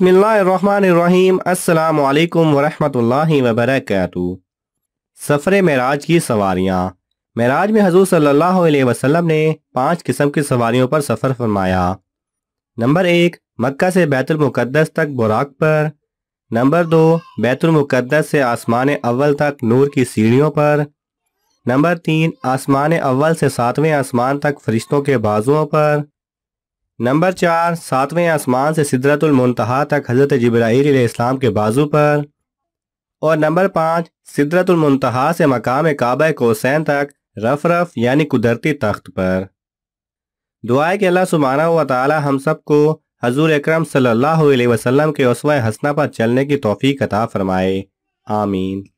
बसमीम अल्लाम वरहमतुल्लाहि वबरकू सफ़र मराज की सवारियाँ मराज में हजूर सल्लल्लाहु अलैहि वसल्लम ने पाँच किस्म की सवारियों पर सफ़र फरमाया नंबर एक मक्का से बैतुलमक़दस तक बुराक पर नंबर दो बैतुलमक़दस से आसमान अव्वल तक नूर की सीढ़ियों पर नंबर तीन आसमान अव्वल से सातवें आसमान तक फरिश्तों के बाजुओं पर नंबर चार सातवें आसमान से सिदरतुल मुंतहा तक हज़रत जब्राईल इस्लाम के बाजू पर और नंबर पाँच सिदरतुल मुंतहा से मकाम काबा कोसैन तक रफ रफ़ यानी कुदरती तख्त पर दुआ के अल्लाह सुबहाना व हम सबको हजूर अक्रम सल्लल्लाहु अलैहि वसल्लम के उसवा हसना पर चलने की तोफ़ी कता फरमाए आमीन